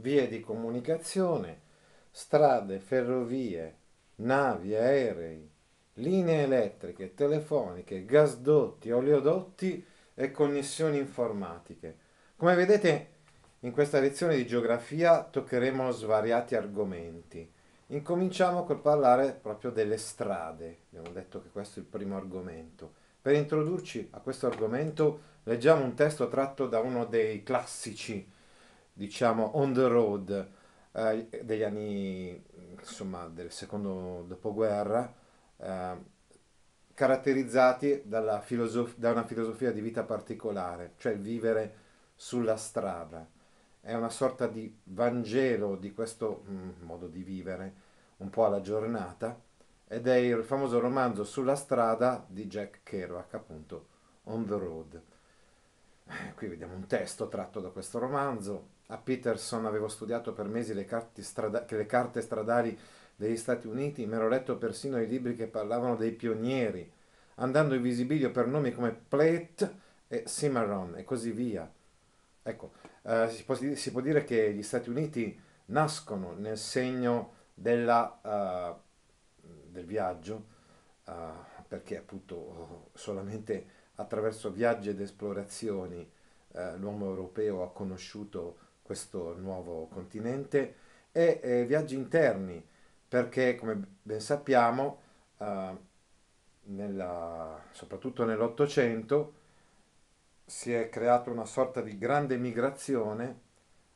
vie di comunicazione, strade, ferrovie, navi, aerei, linee elettriche, telefoniche, gasdotti, oleodotti e connessioni informatiche. Come vedete, in questa lezione di geografia toccheremo svariati argomenti. Incominciamo col parlare proprio delle strade, abbiamo detto che questo è il primo argomento. Per introdurci a questo argomento leggiamo un testo tratto da uno dei classici diciamo, on the road eh, degli anni, insomma, del secondo dopoguerra, eh, caratterizzati filosof- da una filosofia di vita particolare, cioè vivere sulla strada. È una sorta di Vangelo di questo mh, mm, modo di vivere, un po' alla giornata, ed è il famoso romanzo Sulla strada di Jack Kerouac, appunto, On the Road. Eh, qui vediamo un testo tratto da questo romanzo, a Peterson avevo studiato per mesi le carte, strada- le carte stradali degli Stati Uniti, mi ero letto persino i libri che parlavano dei pionieri, andando in visibilio per nomi come Plate e Cimarron e così via. Ecco, eh, si, può, si, può, dire che gli Stati Uniti nascono nel segno della, uh, del viaggio, uh, perché appunto eh, solamente attraverso viaggi ed esplorazioni eh, l'uomo europeo ha conosciuto questo nuovo continente, e eh, viaggi interni, perché come ben sappiamo, eh, nella, soprattutto nell'Ottocento, si è creata una sorta di grande migrazione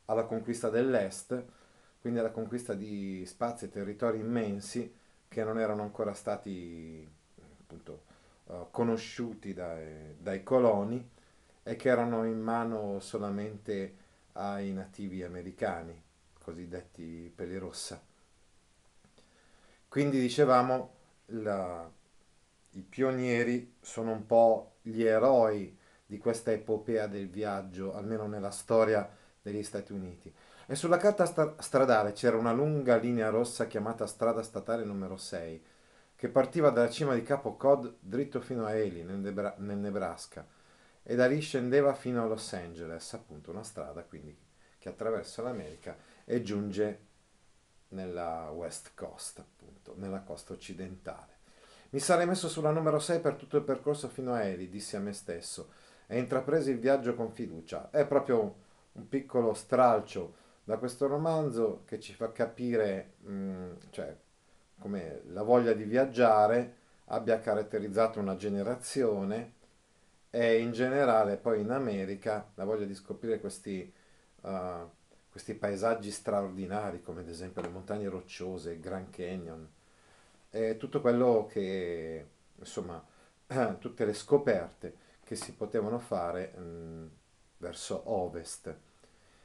alla conquista dell'Est, quindi alla conquista di spazi e territori immensi che non erano ancora stati appunto, eh, conosciuti dai, dai, coloni e che erano in mano solamente ai nativi americani, cosiddetti peli rossa. Quindi dicevamo, la, i pionieri sono un po' gli eroi di questa epopea del viaggio, almeno nella storia degli Stati Uniti. E sulla carta stradale c'era una lunga linea rossa chiamata strada statale numero 6, che partiva dalla cima di Capo Cod dritto fino a Ely, nel, Nebra- nel Nebraska, e da lì scendeva fino a Los Angeles, appunto una strada quindi che attraversa l'America e giunge nella West Coast, appunto, nella costa occidentale. Mi sarei messo sulla numero 6 per tutto il percorso fino a Eli, disse a me stesso, e intrapresi il viaggio con fiducia. È proprio un piccolo stralcio da questo romanzo che ci fa capire mm, cioè, come la voglia di viaggiare abbia caratterizzato una generazione e in generale poi in America la voglia di scoprire questi, uh, questi paesaggi straordinari come ad esempio le montagne rocciose, il Grand Canyon, e tutto quello che, insomma, tutte le scoperte che si potevano fare mh, mm, verso ovest.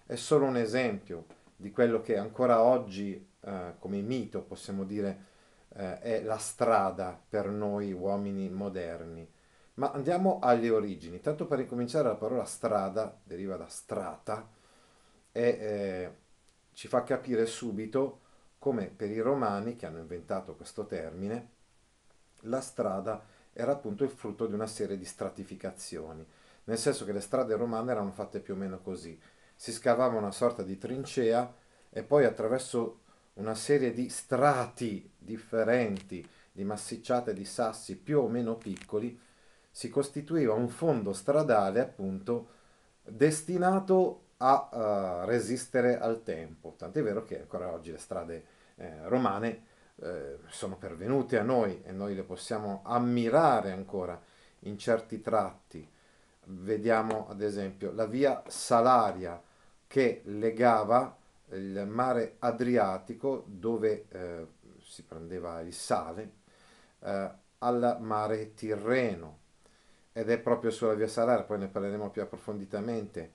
È solo un esempio di quello che ancora oggi uh, come mito possiamo dire uh, è la strada per noi uomini moderni ma andiamo alle origini. Tanto per incominciare, la parola strada deriva da strata e eh, ci fa capire subito come per i romani che hanno inventato questo termine, la strada era appunto il frutto di una serie di stratificazioni, nel senso che le strade romane erano fatte più o meno così. Si scavava una sorta di trincea e poi attraverso una serie di strati differenti, di massicciate di sassi più o meno piccoli, si costituiva un fondo stradale appunto destinato a uh, resistere al tempo. Tant'è vero che ancora oggi le strade eh, romane eh, sono pervenute a noi e noi le possiamo ammirare ancora in certi tratti. Vediamo ad esempio la via Salaria che legava il mare Adriatico dove eh, si prendeva il sale eh, al mare Tirreno ed è proprio sulla via Salara, poi ne parleremo più approfonditamente,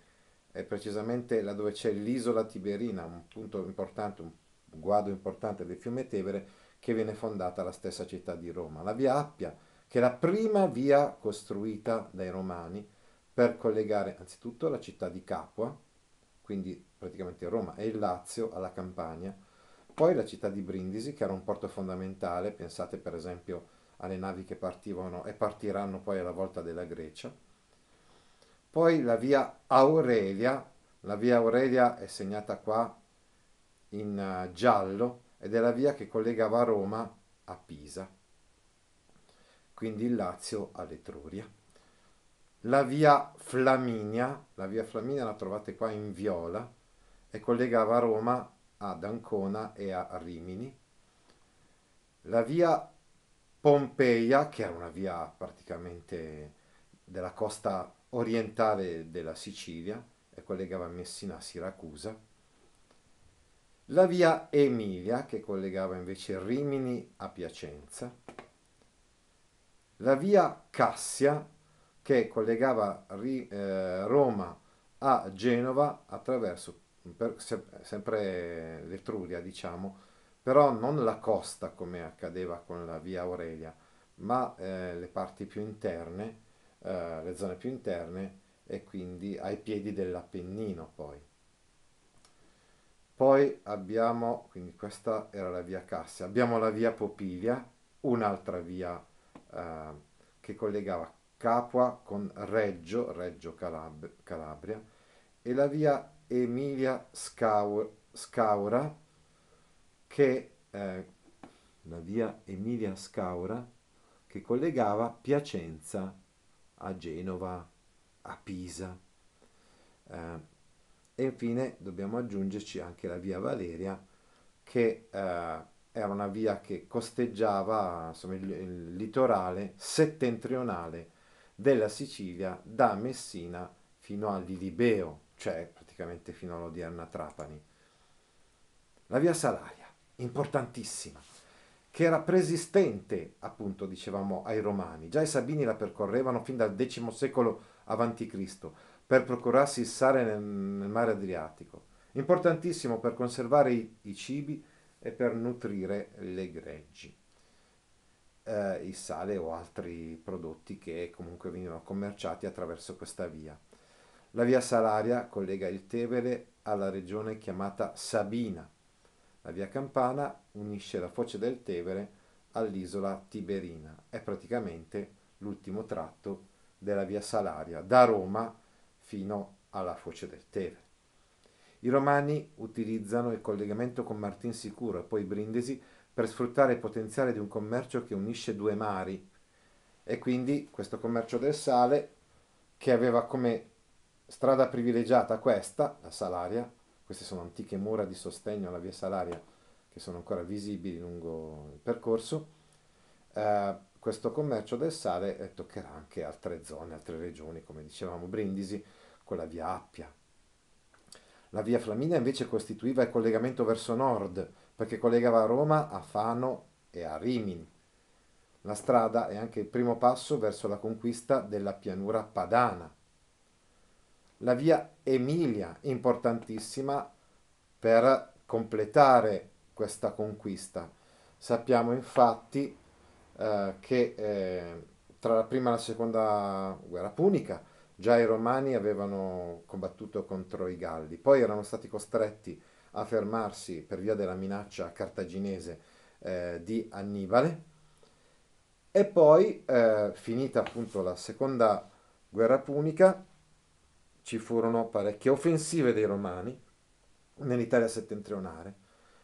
è precisamente là dove c'è l'isola Tiberina, un punto importante, un guado importante del fiume Tevere, che viene fondata la stessa città di Roma. La via Appia, che è la prima via costruita dai romani per collegare anzitutto la città di Capua, quindi praticamente Roma e il Lazio, alla Campania, poi la città di Brindisi, che era un porto fondamentale, pensate per esempio alle navi che partivano e partiranno poi alla volta della Grecia. Poi la via Aurelia, la via Aurelia è segnata qua in eh, giallo ed è la via che collegava Roma a Pisa, quindi il Lazio all'Etruria. La via Flaminia, la via Flaminia la trovate qua in viola e collegava Roma ad Ancona e a Rimini. La via Pompeia, che era una via praticamente della costa orientale della Sicilia e collegava Messina a Siracusa, la via Emilia, che collegava invece Rimini a Piacenza, la via Cassia, che collegava eh, Roma a Genova attraverso sempre l'Etruria, diciamo, però non la costa come accadeva con la via Aurelia, ma eh, le parti più interne, eh, le zone più interne e quindi ai piedi dell'Appennino poi. Poi abbiamo, quindi questa era la via Cassia, abbiamo la via Popilia, un'altra via eh, che collegava Capua con Reggio, Reggio Calab- Calabria, e la via Emilia Scaura che eh, la via Emilia Scaura che collegava Piacenza a Genova, a Pisa. Eh, e infine dobbiamo aggiungerci anche la via Valeria che eh, era una via che costeggiava insomma, il, il, litorale settentrionale della Sicilia da Messina fino a Lilibeo, cioè praticamente fino all'odierna Trapani. La via Salaria importantissima, che era preesistente, appunto, dicevamo, ai Romani. Già i Sabini la percorrevano fin dal X secolo a.C. per procurarsi il sale nel, nel mare Adriatico. Importantissimo per conservare i, i cibi e per nutrire le greggi. Eh, il sale o altri prodotti che comunque venivano commerciati attraverso questa via. La via Salaria collega il Tevere alla regione chiamata Sabina, la via Campana unisce la foce del Tevere all'isola Tiberina. È praticamente l'ultimo tratto della via Salaria, da Roma fino alla foce del Tevere. I romani utilizzano il collegamento con Martinsicuro e poi Brindisi per sfruttare il potenziale di un commercio che unisce due mari e quindi questo commercio del sale che aveva come strada privilegiata questa, la Salaria, queste sono antiche mura di sostegno alla via Salaria che sono ancora visibili lungo il percorso. Uh, questo commercio del sale eh, toccherà anche altre zone, altre regioni, come dicevamo Brindisi, con la via Appia. La via Flaminia invece costituiva il collegamento verso nord, perché collegava Roma a Fano e a Rimini. La strada è anche il primo passo verso la conquista della pianura padana, la via Emilia, importantissima per completare questa conquista. Sappiamo infatti eh, che eh, tra la prima e la seconda guerra punica già i romani avevano combattuto contro i Galli, poi erano stati costretti a fermarsi per via della minaccia cartaginese eh, di Annibale e poi eh, finita appunto la seconda guerra punica ci furono parecchie offensive dei Romani nell'Italia settentrionale,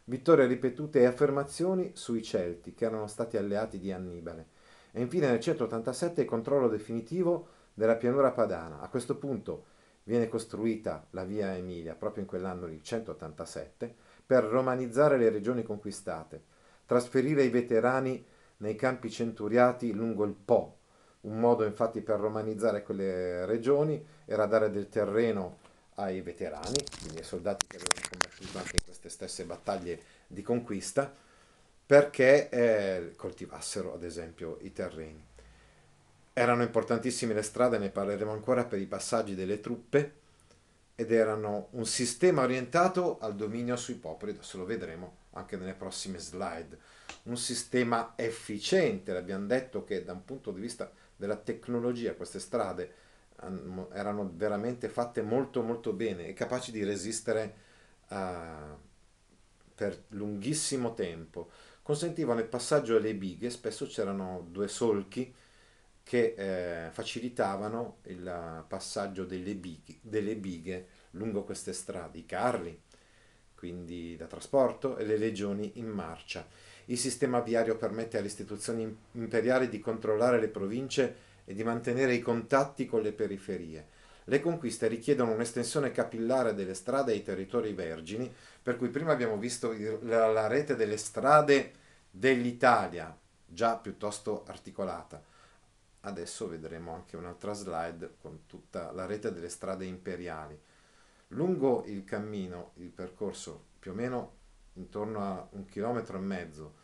vittorie ripetute e affermazioni sui Celti, che erano stati alleati di Annibale, e infine nel 187 il controllo definitivo della pianura padana. A questo punto viene costruita la via Emilia, proprio in quell'anno lì, 187, per romanizzare le regioni conquistate, trasferire i veterani nei campi centuriati lungo il Po, un modo infatti per romanizzare quelle regioni era dare del terreno ai veterani, quindi ai soldati che avevano combattuto anche in queste stesse battaglie di conquista, perché eh, coltivassero ad esempio i terreni. Erano importantissime le strade, ne parleremo ancora, per i passaggi delle truppe ed erano un sistema orientato al dominio sui popoli, adesso lo vedremo anche nelle prossime slide. Un sistema efficiente, l'abbiamo detto che da un punto di vista della tecnologia, queste strade erano veramente fatte molto molto bene e capaci di resistere uh, per lunghissimo tempo. Consentivano il passaggio alle bighe, spesso c'erano due solchi che eh, facilitavano il passaggio delle bighe, delle bighe lungo queste strade, i carri, quindi da trasporto, e le legioni in marcia. Il sistema viario permette alle istituzioni imperiali di controllare le province e di mantenere i contatti con le periferie. Le conquiste richiedono un'estensione capillare delle strade ai territori vergini, per cui prima abbiamo visto la rete delle strade dell'Italia, già piuttosto articolata. Adesso vedremo anche un'altra slide con tutta la rete delle strade imperiali. Lungo il cammino, il percorso più o meno intorno a un chilometro e mezzo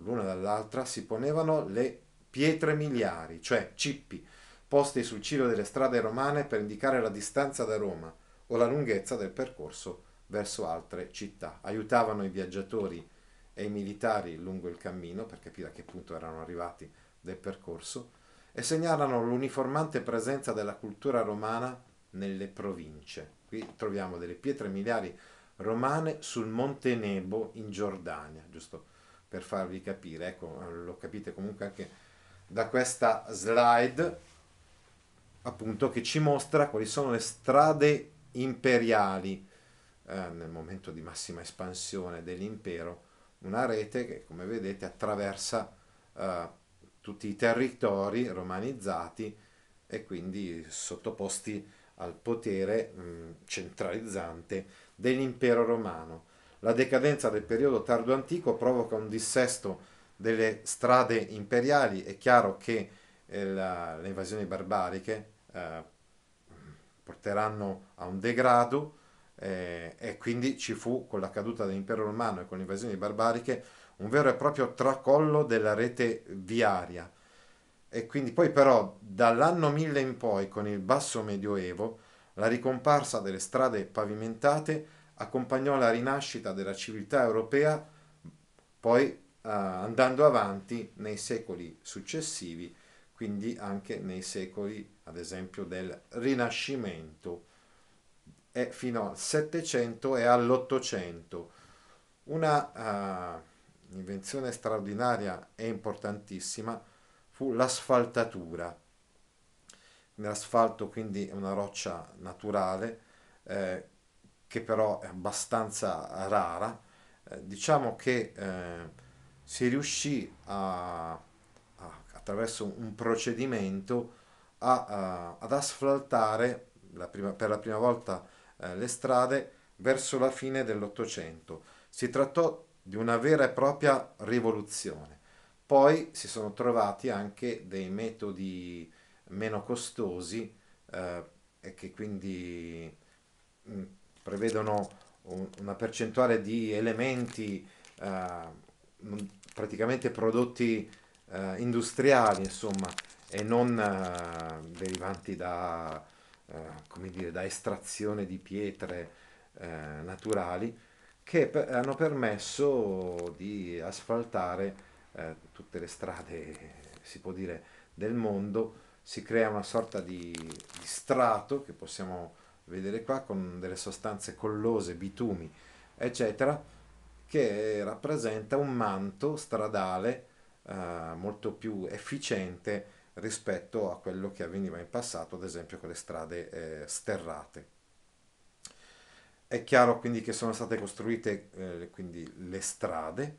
l'una dall'altra, si ponevano le pietre miliari, cioè cippi, posti sul cielo delle strade romane per indicare la distanza da Roma o la lunghezza del percorso verso altre città. Aiutavano i viaggiatori e i militari lungo il cammino per capire a che punto erano arrivati del percorso e segnalano l'uniformante presenza della cultura romana nelle province. Qui troviamo delle pietre miliari romane sul Monte Nebo in Giordania, giusto per farvi capire, ecco, lo capite comunque anche da questa slide, appunto, che ci mostra quali sono le strade imperiali eh, nel momento di massima espansione dell'impero, una rete che, come vedete, attraversa eh, tutti i territori romanizzati e quindi sottoposti al potere mh, mm, centralizzante dell'impero romano. La decadenza del periodo tardo antico provoca un dissesto delle strade imperiali, è chiaro che eh, la, le invasioni barbariche eh, porteranno a un degrado eh, e quindi ci fu con la caduta dell'impero romano e con le invasioni barbariche un vero e proprio tracollo della rete viaria. E quindi poi però dall'anno 1000 in poi con il basso medioevo la ricomparsa delle strade pavimentate accompagnò la rinascita della civiltà europea, poi eh, andando avanti nei secoli successivi, quindi anche nei secoli, ad esempio, del Rinascimento, e fino al Settecento e all'Ottocento. Una eh, invenzione straordinaria e importantissima fu l'asfaltatura nell'asfalto quindi è una roccia naturale eh, che però è abbastanza rara eh, diciamo che eh, si riuscì a, a, attraverso un procedimento a, ad asfaltare la prima, per la prima volta eh, le strade verso la fine dell'Ottocento. Si trattò di una vera e propria rivoluzione. Poi si sono trovati anche dei metodi meno costosi eh, e che quindi mh, mm, prevedono un, una percentuale di elementi eh, praticamente prodotti eh, industriali, insomma, e non eh, derivanti da, eh, come dire, da estrazione di pietre eh, naturali, che per, hanno permesso di asfaltare tutte le strade, si può dire, del mondo si crea una sorta di, di strato che possiamo vedere qua con delle sostanze collose, bitumi, eccetera, che rappresenta un manto stradale eh, molto più efficiente rispetto a quello che avveniva in passato, ad esempio con le strade eh, sterrate. È chiaro quindi che sono state costruite eh, quindi le strade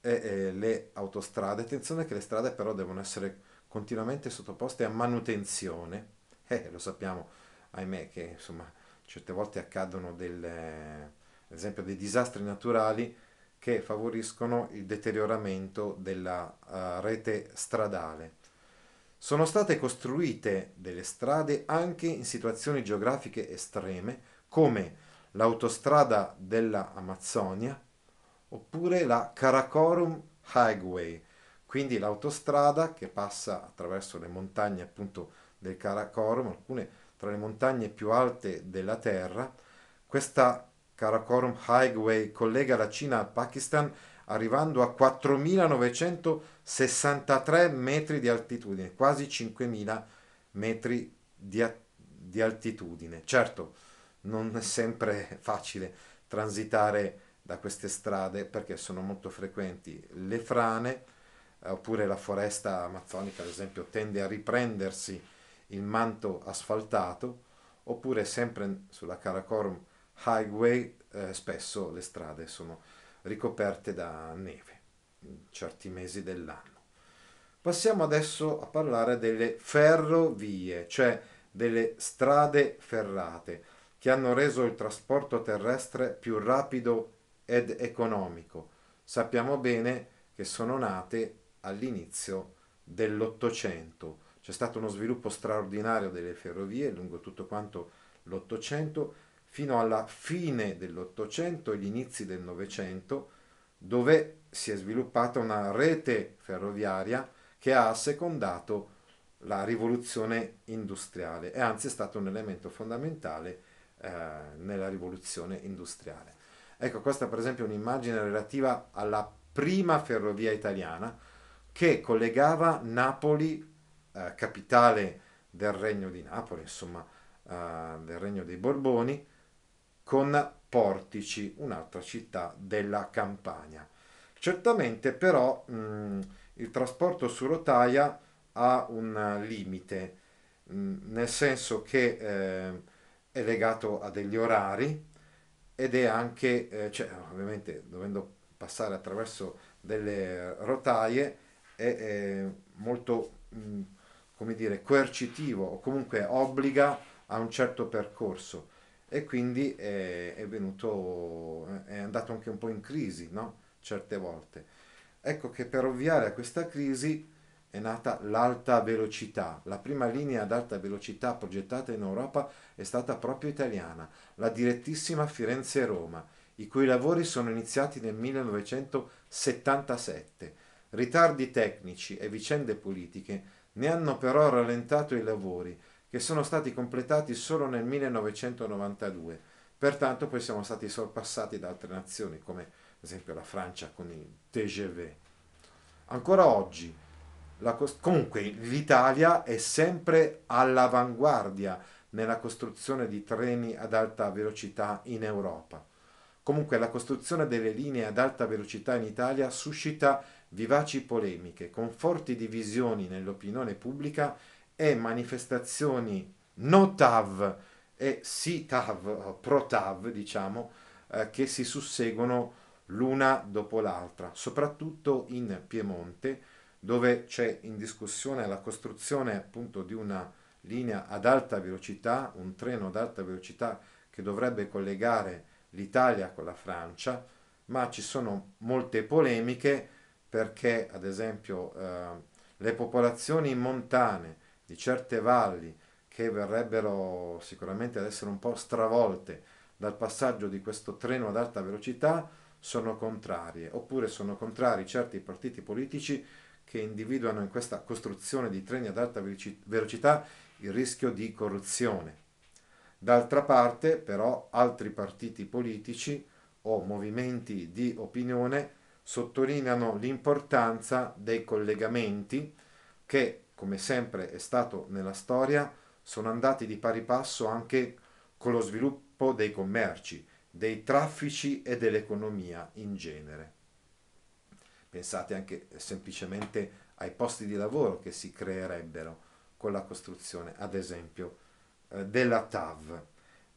e le autostrade. Attenzione che le strade però devono essere continuamente sottoposte a manutenzione. Eh, lo sappiamo, ahimè, che insomma certe volte accadono delle, eh, ad esempio, dei disastri naturali che favoriscono il deterioramento della uh, rete stradale. Sono state costruite delle strade anche in situazioni geografiche estreme, come l'autostrada della Amazzonia oppure la Karakorum Highway, quindi l'autostrada che passa attraverso le montagne appunto del Karakorum, alcune tra le montagne più alte della terra, questa Karakorum Highway collega la Cina al Pakistan arrivando a 4.963 metri di altitudine, quasi 5.000 metri di, di altitudine. Certo, non è sempre facile transitare da queste strade perché sono molto frequenti le frane, eh, oppure la foresta amazzonica ad esempio tende a riprendersi il manto asfaltato, oppure sempre sulla Karakorum Highway eh, spesso le strade sono ricoperte da neve in certi mesi dell'anno. Passiamo adesso a parlare delle ferrovie, cioè delle strade ferrate, che hanno reso il trasporto terrestre più rapido ed economico. Sappiamo bene che sono nate all'inizio dell'Ottocento. C'è stato uno sviluppo straordinario delle ferrovie lungo tutto quanto l'Ottocento, fino alla fine dell'Ottocento e gli inizi del Novecento, dove si è sviluppata una rete ferroviaria che ha assecondato la rivoluzione industriale e anzi è stato un elemento fondamentale eh, nella rivoluzione industriale. Ecco, questa per esempio è un'immagine relativa alla prima ferrovia italiana, che collegava Napoli, eh, capitale del regno di Napoli, insomma eh, del regno dei Borboni, con Portici, un'altra città della Campania. Certamente però mh, mm, il trasporto su rotaia ha un limite, mh, mm, nel senso che eh, è legato a degli orari ed è anche, eh, cioè, ovviamente dovendo passare attraverso delle rotaie, è, è molto, mh, mm, come dire, coercitivo o comunque obbliga a un certo percorso e quindi è, è, venuto, è andato anche un po' in crisi, no? Certe volte. Ecco che per ovviare a questa crisi è nata l'alta velocità. La prima linea ad alta velocità progettata in Europa è stata proprio italiana, la direttissima Firenze-Roma, i cui lavori sono iniziati nel 1977 Ritardi tecnici e vicende politiche ne hanno però rallentato i lavori, che sono stati completati solo nel 1992, pertanto poi siamo stati sorpassati da altre nazioni, come ad esempio la Francia con il TGV. Ancora oggi, cost- comunque, l'Italia è sempre all'avanguardia nella costruzione di treni ad alta velocità in Europa. Comunque la costruzione delle linee ad alta velocità in Italia suscita vivaci polemiche, con forti divisioni nell'opinione pubblica e manifestazioni no TAV e sì TAV, pro TAV diciamo, eh, che si susseguono l'una dopo l'altra, soprattutto in Piemonte, dove c'è in discussione la costruzione appunto di una linea ad alta velocità, un treno ad alta velocità che dovrebbe collegare l'Italia con la Francia, ma ci sono molte polemiche perché ad esempio eh, le popolazioni montane di certe valli che verrebbero sicuramente ad essere un po' stravolte dal passaggio di questo treno ad alta velocità sono contrarie, oppure sono contrari certi partiti politici che individuano in questa costruzione di treni ad alta velocità il rischio di corruzione. D'altra parte però altri partiti politici o movimenti di opinione sottolineano l'importanza dei collegamenti che, come sempre è stato nella storia, sono andati di pari passo anche con lo sviluppo dei commerci, dei traffici e dell'economia in genere. Pensate anche eh, semplicemente ai posti di lavoro che si creerebbero con la costruzione, ad esempio, eh, della TAV.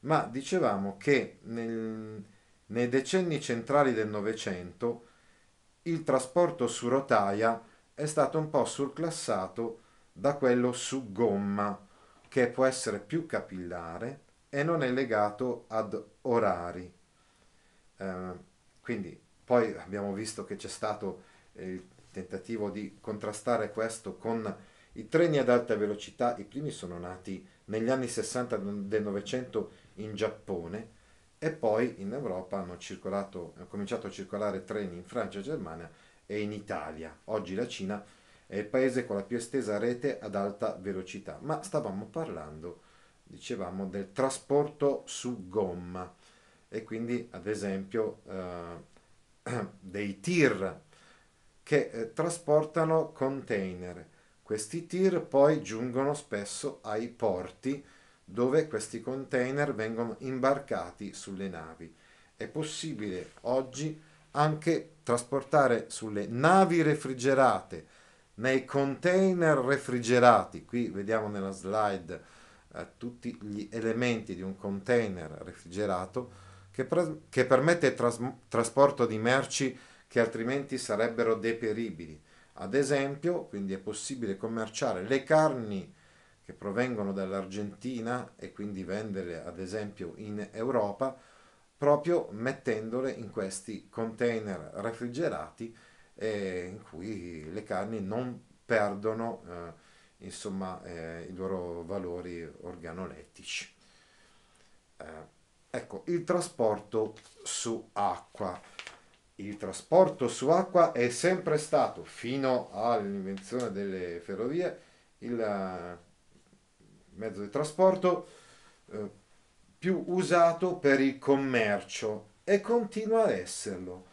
Ma dicevamo che nel, nei decenni centrali del Novecento il trasporto su rotaia è stato un po' surclassato da quello su gomma, che può essere più capillare e non è legato ad orari. Eh, quindi poi abbiamo visto che c'è stato eh, il tentativo di contrastare questo con i treni ad alta velocità, i primi sono nati negli anni 60 del Novecento in Giappone, e poi in Europa hanno, hanno cominciato a circolare treni in Francia, Germania e in Italia. Oggi la Cina è il paese con la più estesa rete ad alta velocità, ma stavamo parlando, dicevamo, del trasporto su gomma e quindi ad esempio eh, dei tir che eh, trasportano container. Questi tir poi giungono spesso ai porti dove questi container vengono imbarcati sulle navi. È possibile oggi anche trasportare sulle navi refrigerate, nei container refrigerati, qui vediamo nella slide eh, tutti gli elementi di un container refrigerato che, pre- che permette il tras- trasporto di merci che altrimenti sarebbero deperibili. Ad esempio, quindi è possibile commerciare le carni che provengono dall'Argentina e quindi venderle ad esempio in Europa proprio mettendole in questi container refrigerati eh, in cui le carni non perdono eh, insomma, eh, i loro valori organolettici. Eh, ecco, il trasporto su acqua. Il trasporto su acqua è sempre stato, fino all'invenzione delle ferrovie, il, mezzo di trasporto eh, più usato per il commercio e continua ad esserlo.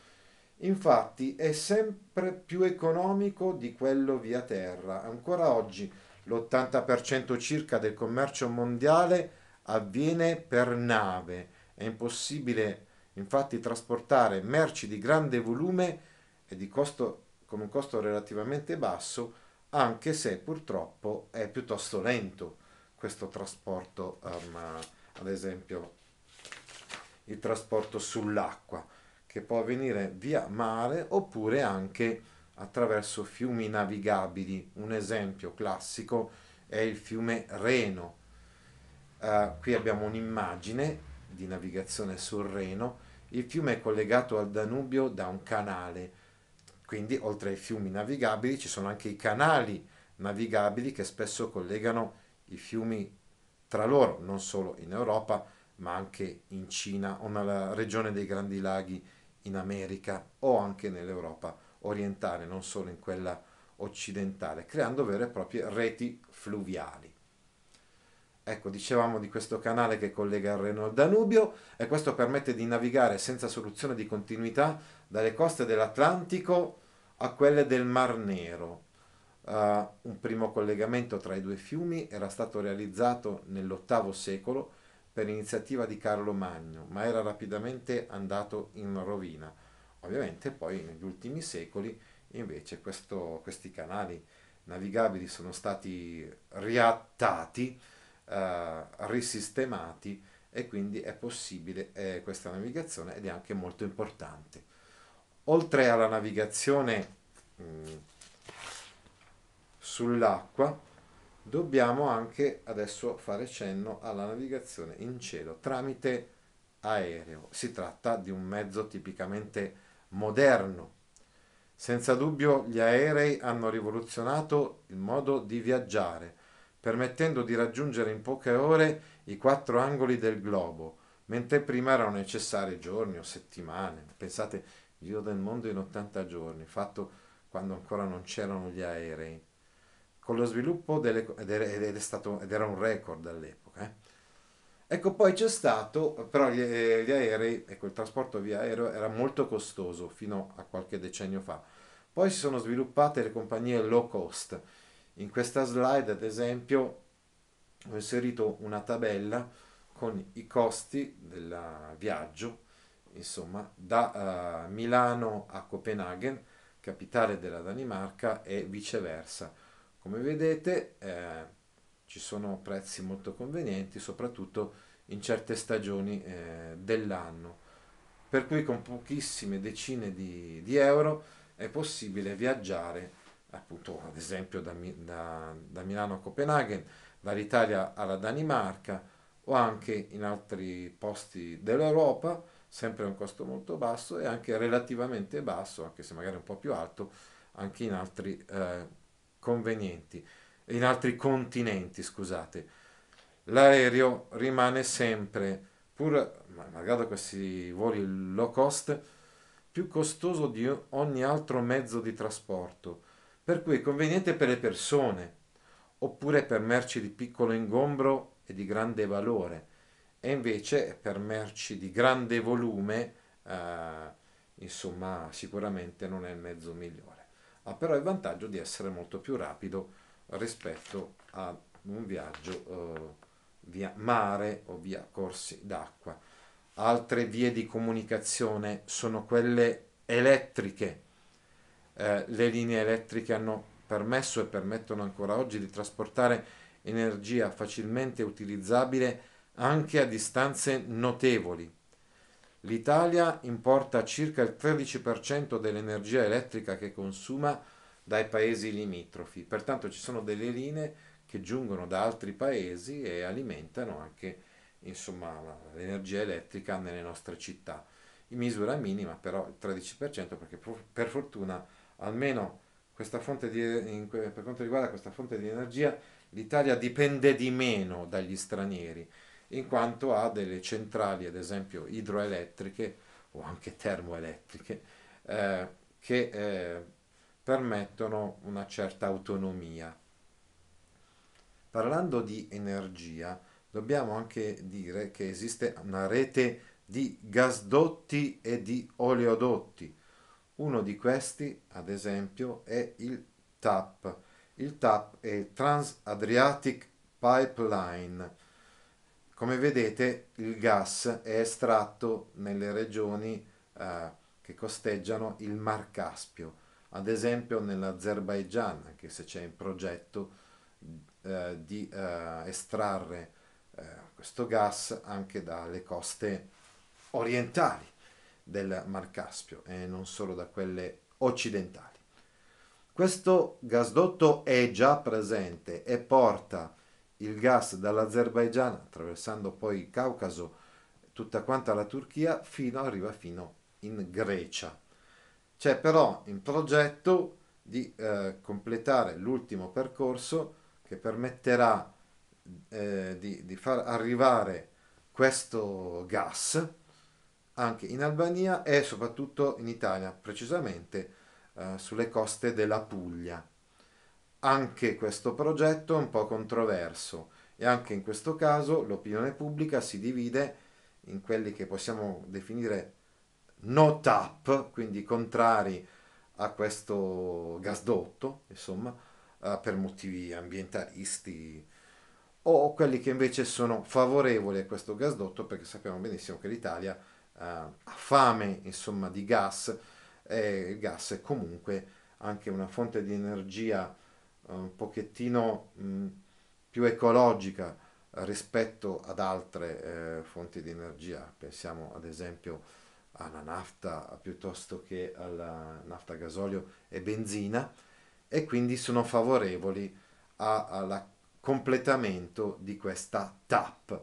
Infatti è sempre più economico di quello via terra. Ancora oggi l'80% circa del commercio mondiale avviene per nave. È impossibile infatti trasportare merci di grande volume e di costo, con un costo relativamente basso, anche se purtroppo è piuttosto lento questo trasporto, um, ad esempio il trasporto sull'acqua, che può avvenire via mare oppure anche attraverso fiumi navigabili. Un esempio classico è il fiume Reno. Uh, qui abbiamo un'immagine di navigazione sul Reno. Il fiume è collegato al Danubio da un canale, quindi oltre ai fiumi navigabili ci sono anche i canali navigabili che spesso collegano i fiumi tra loro, non solo in Europa, ma anche in Cina o nella regione dei Grandi Laghi in America o anche nell'Europa orientale, non solo in quella occidentale, creando vere e proprie reti fluviali. Ecco, dicevamo di questo canale che collega il Reno al Danubio e questo permette di navigare senza soluzione di continuità dalle coste dell'Atlantico a quelle del Mar Nero, Uh, un primo collegamento tra i due fiumi era stato realizzato nell'VIII secolo per iniziativa di Carlo Magno, ma era rapidamente andato in rovina. Ovviamente poi negli ultimi secoli invece questo, questi canali navigabili sono stati riattati, eh, risistemati e quindi è possibile eh, questa navigazione ed è anche molto importante. Oltre alla navigazione mh, mm, sull'acqua, dobbiamo anche adesso fare cenno alla navigazione in cielo tramite aereo. Si tratta di un mezzo tipicamente moderno. Senza dubbio gli aerei hanno rivoluzionato il modo di viaggiare, permettendo di raggiungere in poche ore i quattro angoli del globo, mentre prima erano necessari giorni o settimane. Pensate, il giro del mondo in 80 giorni, fatto quando ancora non c'erano gli aerei con lo sviluppo delle, ed, era stato, ed era un record all'epoca. Eh. Ecco, poi c'è stato, però gli, eh, gli, aerei, ecco, il trasporto via aereo era molto costoso fino a qualche decennio fa. Poi si sono sviluppate le compagnie low cost. In questa slide, ad esempio, ho inserito una tabella con i costi del viaggio, insomma, da uh, Milano a Copenaghen, capitale della Danimarca, e viceversa. Come vedete eh, ci sono prezzi molto convenienti, soprattutto in certe stagioni eh, dell'anno. Per cui con pochissime decine di, di, euro è possibile viaggiare, appunto ad esempio da, da, da Milano a Copenaghen, dall'Italia alla Danimarca o anche in altri posti dell'Europa, sempre a un costo molto basso e anche relativamente basso, anche se magari un po' più alto, anche in altri eh, convenienti, in altri continenti, scusate. L'aereo rimane sempre, pur malgrado questi voli low cost, più costoso di ogni altro mezzo di trasporto, per cui è conveniente per le persone, oppure per merci di piccolo ingombro e di grande valore, e invece per merci di grande volume, eh, insomma, sicuramente non è il mezzo migliore ha però il vantaggio di essere molto più rapido rispetto a un viaggio eh, via mare o via corsi d'acqua. Altre vie di comunicazione sono quelle elettriche. Eh, le linee elettriche hanno permesso e permettono ancora oggi di trasportare energia facilmente utilizzabile anche a distanze notevoli L'Italia importa circa il 13% dell'energia elettrica che consuma dai paesi limitrofi, pertanto ci sono delle linee che giungono da altri paesi e alimentano anche l'energia elettrica nelle nostre città. In misura minima però il 13% perché per fortuna almeno di, in, per quanto riguarda questa fonte di energia l'Italia dipende di meno dagli stranieri in quanto ha delle centrali, ad esempio idroelettriche o anche termoelettriche, eh, che eh, permettono una certa autonomia. Parlando di energia, dobbiamo anche dire che esiste una rete di gasdotti e di oleodotti. Uno di questi, ad esempio, è il TAP. Il TAP è il Trans Adriatic Pipeline come vedete il gas è estratto nelle regioni eh, che costeggiano il Mar Caspio, ad esempio nell'Azerbaigian, anche se c'è in progetto eh, di eh, estrarre eh, questo gas anche dalle coste orientali del Mar Caspio e non solo da quelle occidentali. Questo gasdotto è già presente e porta il gas dall'Azerbaigian attraversando poi il Caucaso, tutta quanta la Turchia, fino, arriva fino in Grecia. C'è però in progetto di eh, completare l'ultimo percorso che permetterà eh, di, di far arrivare questo gas anche in Albania e soprattutto in Italia, precisamente eh, sulle coste della Puglia. Anche questo progetto è un po' controverso e anche in questo caso l'opinione pubblica si divide in quelli che possiamo definire no tap, quindi contrari a questo gasdotto, insomma, eh, per motivi ambientalisti, o quelli che invece sono favorevoli a questo gasdotto perché sappiamo benissimo che l'Italia eh, ha fame insomma, di gas e il gas è comunque anche una fonte di energia eh, un pochettino mm, più ecologica rispetto ad altre eh, fonti di energia, pensiamo ad esempio alla nafta piuttosto che alla nafta gasolio e benzina e quindi sono favorevoli al completamento di questa TAP.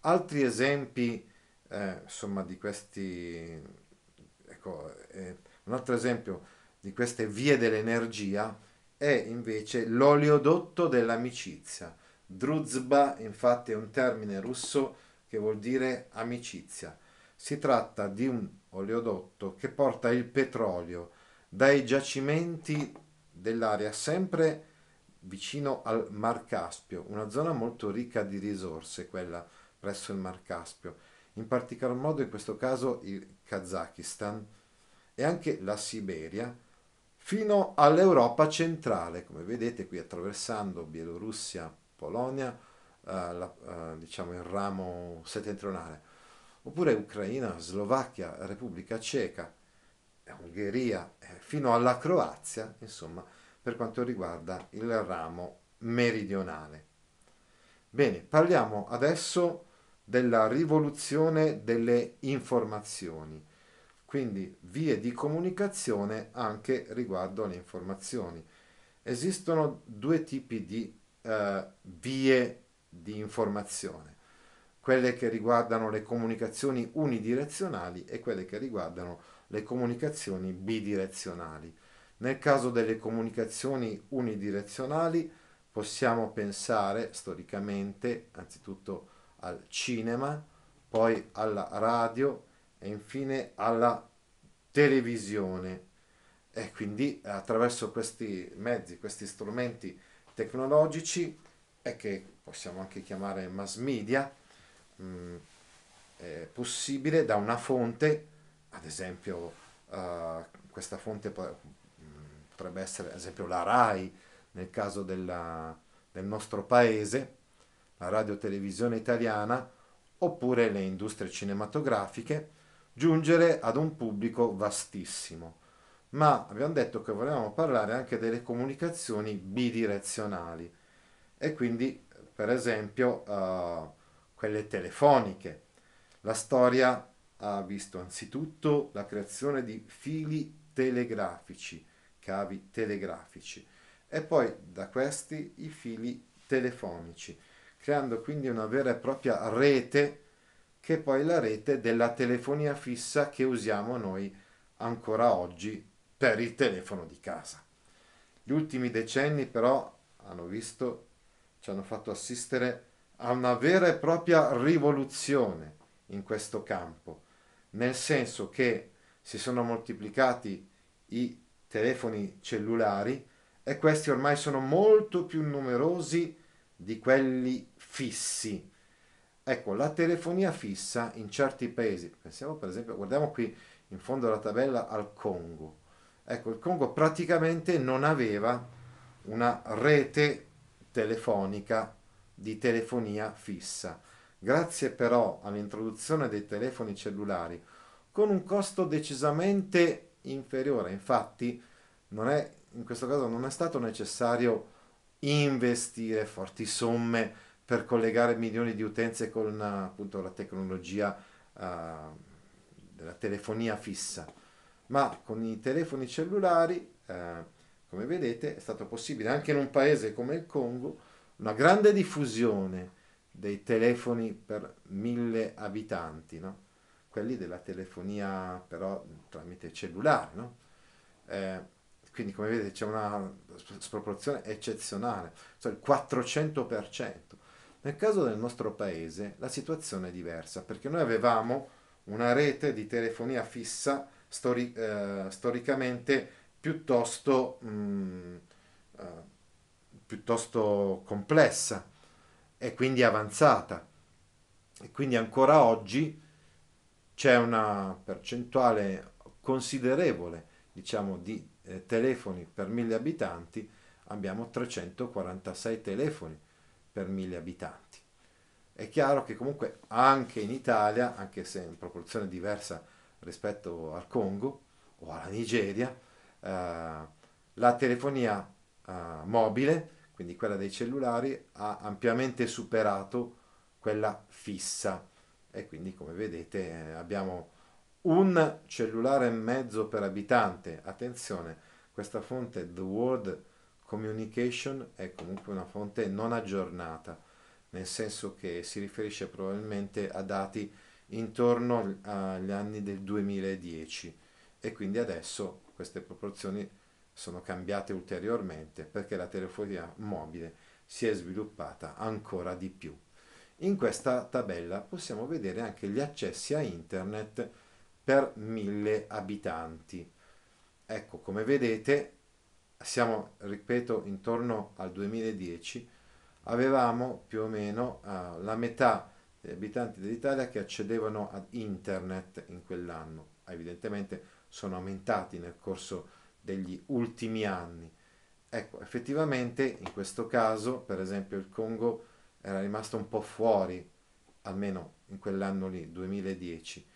Altri esempi eh, insomma di questi ecco, eh, un altro esempio di queste vie dell'energia è invece l'oleodotto dell'amicizia. Druzba infatti è un termine russo che vuol dire amicizia. Si tratta di un oleodotto che porta il petrolio dai giacimenti dell'area sempre vicino al Mar Caspio, una zona molto ricca di risorse, quella presso il Mar Caspio, in particolar modo in questo caso il Kazakistan e anche la Siberia, fino all'Europa centrale. Come vedete qui attraversando Bielorussia, Polonia, eh, la, eh, diciamo il ramo settentrionale, oppure Ucraina, Slovacchia, Repubblica Ceca, eh, Ungheria, eh, fino alla Croazia, insomma, per quanto riguarda il ramo meridionale. Bene, parliamo adesso della rivoluzione delle informazioni quindi vie di comunicazione anche riguardo alle informazioni. Esistono due tipi di eh, vie di informazione, quelle che riguardano le comunicazioni unidirezionali e quelle che riguardano le comunicazioni bidirezionali. Nel caso delle comunicazioni unidirezionali possiamo pensare storicamente anzitutto al cinema, poi alla radio, e infine alla televisione. E quindi eh, attraverso questi mezzi, questi strumenti tecnologici e che possiamo anche chiamare mass media, mh, mm, è possibile da una fonte, ad esempio uh, questa fonte mm, potrebbe essere ad esempio la RAI nel caso della, del nostro paese, la radio televisione italiana, oppure le industrie cinematografiche, giungere ad un pubblico vastissimo. Ma abbiamo detto che volevamo parlare anche delle comunicazioni bidirezionali e quindi per esempio uh, quelle telefoniche. La storia ha visto anzitutto la creazione di fili telegrafici, cavi telegrafici e poi da questi i fili telefonici, creando quindi una vera e propria rete che è poi la rete della telefonia fissa che usiamo noi ancora oggi per il telefono di casa. Gli ultimi decenni però hanno visto, ci hanno fatto assistere a una vera e propria rivoluzione in questo campo, nel senso che si sono moltiplicati i telefoni cellulari e questi ormai sono molto più numerosi di quelli fissi Ecco, la telefonia fissa in certi paesi, pensiamo per esempio, guardiamo qui in fondo alla tabella al Congo. Ecco, il Congo praticamente non aveva una rete telefonica di telefonia fissa. Grazie però all'introduzione dei telefoni cellulari, con un costo decisamente inferiore, infatti non è, in questo caso non è stato necessario investire forti somme per collegare milioni di utenze con appunto la tecnologia uh, della telefonia fissa. Ma con i telefoni cellulari, uh, come vedete, è stato possibile anche in un paese come il Congo una grande diffusione dei telefoni per mille abitanti, no? quelli della telefonia però tramite cellulare. No? Eh, quindi come vedete c'è una sproporzione eccezionale, cioè il 400%. Nel caso del nostro paese la situazione è diversa perché noi avevamo una rete di telefonia fissa storic- eh, storicamente piuttosto, mh, mm, eh, piuttosto complessa e quindi avanzata. E quindi ancora oggi c'è una percentuale considerevole diciamo, di eh, telefoni per mille abitanti, abbiamo 346 telefoni per mille abitanti. È chiaro che comunque anche in Italia, anche se in proporzione diversa rispetto al Congo o alla Nigeria, eh, la telefonia eh, mobile, quindi quella dei cellulari, ha ampiamente superato quella fissa e quindi come vedete eh, abbiamo un cellulare e mezzo per abitante. Attenzione, questa fonte The World Communication è comunque una fonte non aggiornata, nel senso che si riferisce probabilmente a dati intorno agli anni del 2010 e quindi adesso queste proporzioni sono cambiate ulteriormente perché la telefonia mobile si è sviluppata ancora di più. In questa tabella possiamo vedere anche gli accessi a internet per mille abitanti. Ecco, come vedete siamo, ripeto, intorno al 2010, avevamo più o meno uh, la metà degli abitanti dell'Italia che accedevano ad internet in quell'anno. Evidentemente sono aumentati nel corso degli ultimi anni. Ecco, effettivamente in questo caso, per esempio, il Congo era rimasto un po' fuori, almeno in quell'anno lì, 2010.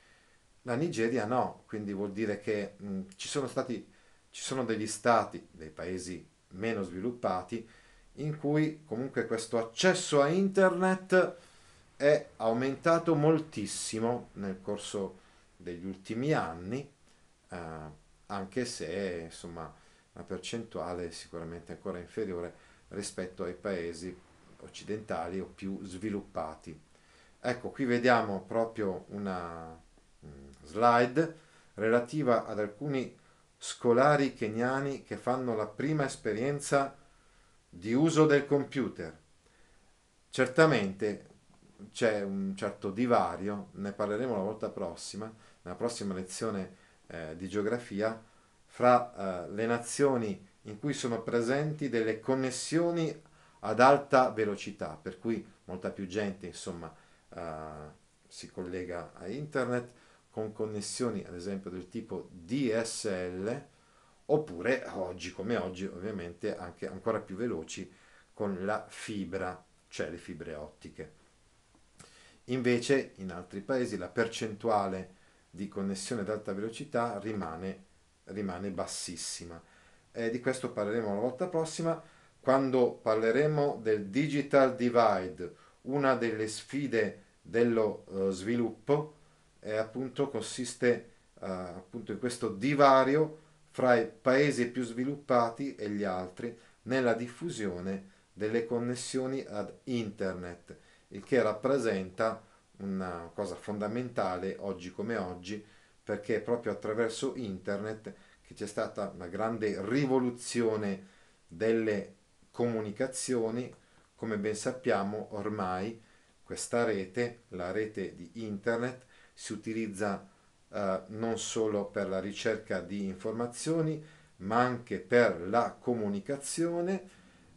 La Nigeria no, quindi vuol dire che mh, ci sono stati ci sono degli stati, dei paesi meno sviluppati, in cui comunque questo accesso a internet è aumentato moltissimo nel corso degli ultimi anni, eh, anche se insomma la percentuale è sicuramente ancora inferiore rispetto ai paesi occidentali o più sviluppati. Ecco, qui vediamo proprio una mm, slide relativa ad alcuni scolari keniani che fanno la prima esperienza di uso del computer. Certamente c'è un certo divario, ne parleremo la volta prossima, nella prossima lezione eh, di geografia, fra eh, le nazioni in cui sono presenti delle connessioni ad alta velocità, per cui molta più gente insomma, eh, si collega a internet, con connessioni ad esempio del tipo DSL oppure oggi come oggi ovviamente anche ancora più veloci con la fibra, cioè le fibre ottiche. Invece in altri paesi la percentuale di connessione ad alta velocità rimane, rimane bassissima. Eh, di questo parleremo la volta prossima quando parleremo del digital divide, una delle sfide dello eh, sviluppo eh, appunto consiste eh, appunto in questo divario fra i paesi più sviluppati e gli altri nella diffusione delle connessioni ad internet, il che rappresenta una cosa fondamentale oggi come oggi perché è proprio attraverso internet che c'è stata una grande rivoluzione delle comunicazioni, come ben sappiamo ormai questa rete, la rete di internet, si utilizza eh, non solo per la ricerca di informazioni, ma anche per la comunicazione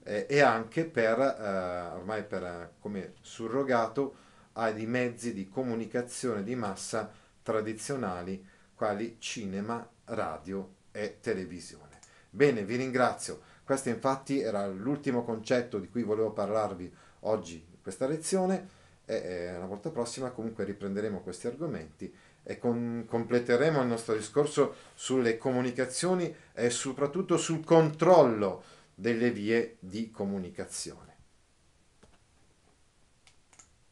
eh, e anche per, eh, ormai per, eh, come surrogato, ai mezzi di comunicazione di massa tradizionali quali cinema, radio e televisione. Bene, vi ringrazio. Questo infatti era l'ultimo concetto di cui volevo parlarvi oggi in questa lezione e eh, la volta prossima comunque riprenderemo questi argomenti e con, completeremo il nostro discorso sulle comunicazioni e soprattutto sul controllo delle vie di comunicazione.